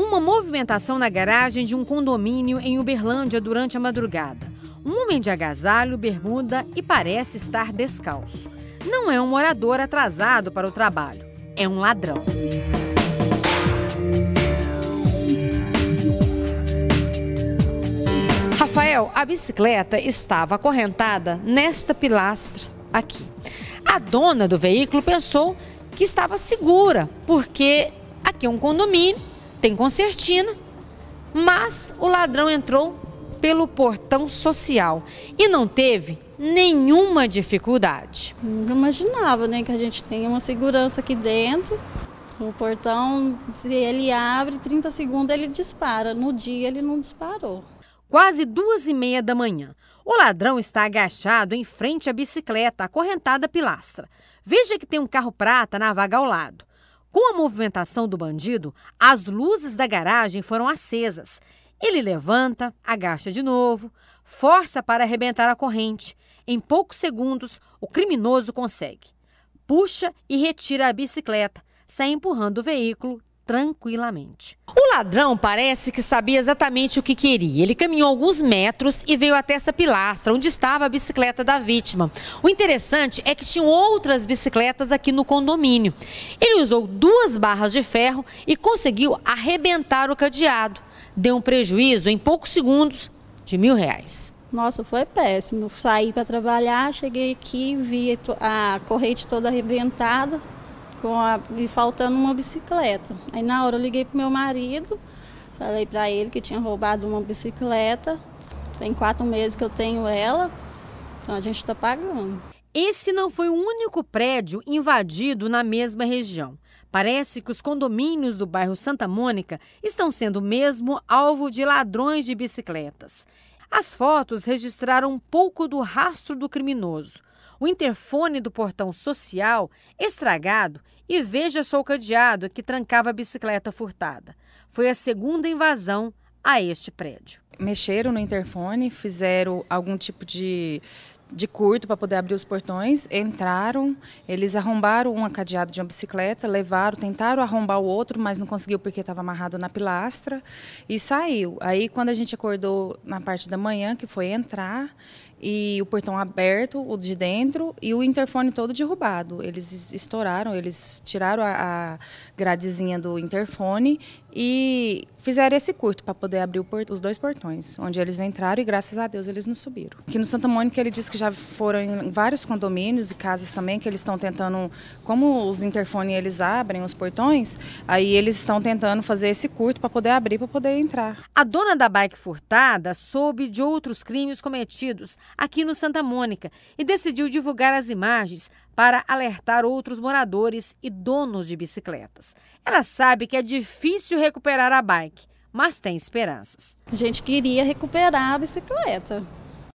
Uma movimentação na garagem de um condomínio em Uberlândia durante a madrugada. Um homem de agasalho, bermuda e parece estar descalço. Não é um morador atrasado para o trabalho, é um ladrão. Rafael, a bicicleta estava acorrentada nesta pilastra aqui. A dona do veículo pensou que estava segura, porque aqui é um condomínio tem concertina, mas o ladrão entrou pelo portão social e não teve nenhuma dificuldade. Não imaginava né, que a gente tem uma segurança aqui dentro. O portão, se ele abre, 30 segundos ele dispara. No dia ele não disparou. Quase duas e meia da manhã. O ladrão está agachado em frente à bicicleta acorrentada à pilastra. Veja que tem um carro prata na vaga ao lado. Com a movimentação do bandido, as luzes da garagem foram acesas. Ele levanta, agacha de novo, força para arrebentar a corrente. Em poucos segundos, o criminoso consegue. Puxa e retira a bicicleta, sai empurrando o veículo tranquilamente. O ladrão parece que sabia exatamente o que queria. Ele caminhou alguns metros e veio até essa pilastra, onde estava a bicicleta da vítima. O interessante é que tinham outras bicicletas aqui no condomínio. Ele usou duas barras de ferro e conseguiu arrebentar o cadeado. Deu um prejuízo em poucos segundos de mil reais. Nossa, foi péssimo. Saí para trabalhar, cheguei aqui, vi a corrente toda arrebentada com a, e faltando uma bicicleta. Aí na hora eu liguei pro meu marido, falei para ele que tinha roubado uma bicicleta. Tem quatro meses que eu tenho ela, então a gente está pagando. Esse não foi o único prédio invadido na mesma região. Parece que os condomínios do bairro Santa Mônica estão sendo mesmo alvo de ladrões de bicicletas. As fotos registraram um pouco do rastro do criminoso o interfone do portão social estragado e veja só o cadeado que trancava a bicicleta furtada. Foi a segunda invasão a este prédio. Mexeram no interfone, fizeram algum tipo de, de curto para poder abrir os portões, entraram, eles arrombaram um cadeado de uma bicicleta, levaram, tentaram arrombar o outro, mas não conseguiu porque estava amarrado na pilastra e saiu. Aí quando a gente acordou na parte da manhã, que foi entrar, e o portão aberto, o de dentro, e o interfone todo derrubado. Eles estouraram, eles tiraram a, a gradezinha do interfone e fizeram esse curto para poder abrir os dois portões, onde eles entraram e graças a Deus eles não subiram. Aqui no Santa Mônica ele disse que já foram em vários condomínios e casas também que eles estão tentando, como os interfones eles abrem os portões, aí eles estão tentando fazer esse curto para poder abrir, para poder entrar. A dona da bike furtada soube de outros crimes cometidos aqui no Santa Mônica e decidiu divulgar as imagens para alertar outros moradores e donos de bicicletas. Ela sabe que é difícil recuperar a bike, mas tem esperanças. A gente queria recuperar a bicicleta.